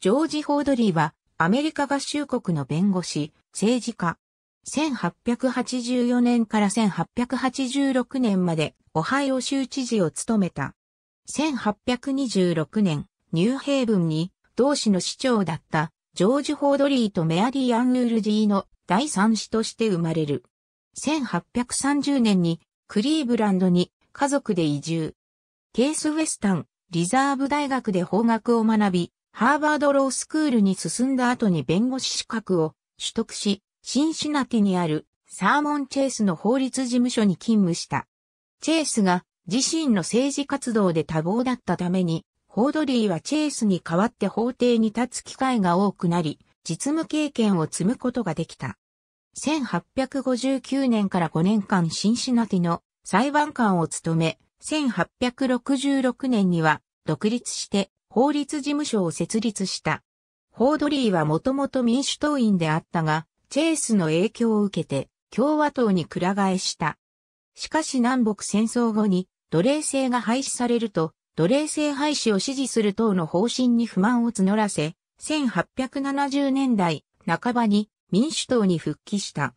ジョージ・ホードリーは、アメリカ合衆国の弁護士、政治家。1884年から1886年まで、オハイオ州知事を務めた。1826年、ニューヘイブンに、同市の市長だった、ジョージ・ホードリーとメアリー・アン・ルールディの第三子として生まれる。1830年に、クリーブランドに家族で移住。ケース・ウェスタン、リザーブ大学で法学を学び、ハーバードロースクールに進んだ後に弁護士資格を取得し、シンシナティにあるサーモン・チェイスの法律事務所に勤務した。チェイスが自身の政治活動で多忙だったために、ホードリーはチェイスに代わって法廷に立つ機会が多くなり、実務経験を積むことができた。1859年から5年間シンシナティの裁判官を務め、1866年には独立して法律事務所を設立した。ホードリーはもともと民主党員であったが、チェイスの影響を受けて共和党に倶替えした。しかし南北戦争後に奴隷制が廃止されると、奴隷制廃止を支持する党の方針に不満を募らせ、1870年代半ばに民主党に復帰した。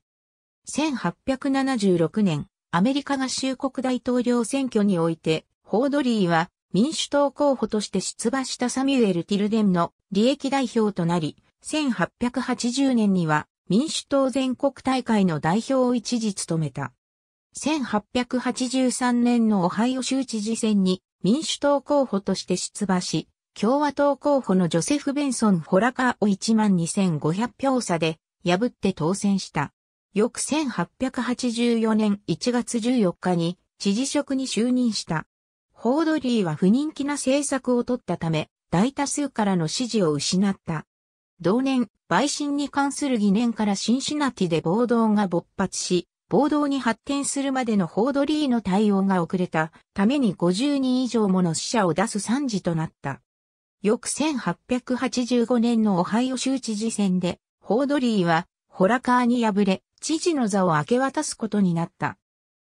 1876年、アメリカ合衆国大統領選挙において、ホードリーは民主党候補として出馬したサミュエル・ティルデンの利益代表となり、1880年には民主党全国大会の代表を一時務めた。1883年のオハイオ州知事選に民主党候補として出馬し、共和党候補のジョセフ・ベンソン・ホラカーを12,500票差で破って当選した。翌1884年1月14日に知事職に就任した。ホードリーは不人気な政策を取ったため、大多数からの支持を失った。同年、陪審に関する疑念からシンシナティで暴動が勃発し、暴動に発展するまでのホードリーの対応が遅れたために50人以上もの死者を出す惨事となった。翌1885年のオハイオ州知事選で、ホードリーはホラカーに敗れ、知事の座を明け渡すことになった。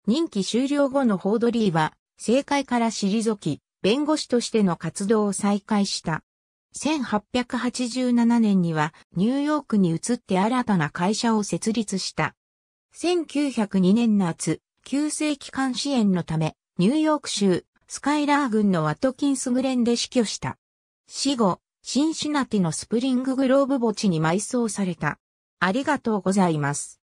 任期終了後のホードリーは政界から退き、弁護士としての活動を再開した。1887年にはニューヨークに移って新たな会社を設立した。1902年夏、急性期間支援のため、ニューヨーク州、スカイラー軍のワトキンスグレンで死去した。死後、シンシナティのスプリンググローブ墓地に埋葬された。ありがとうございます。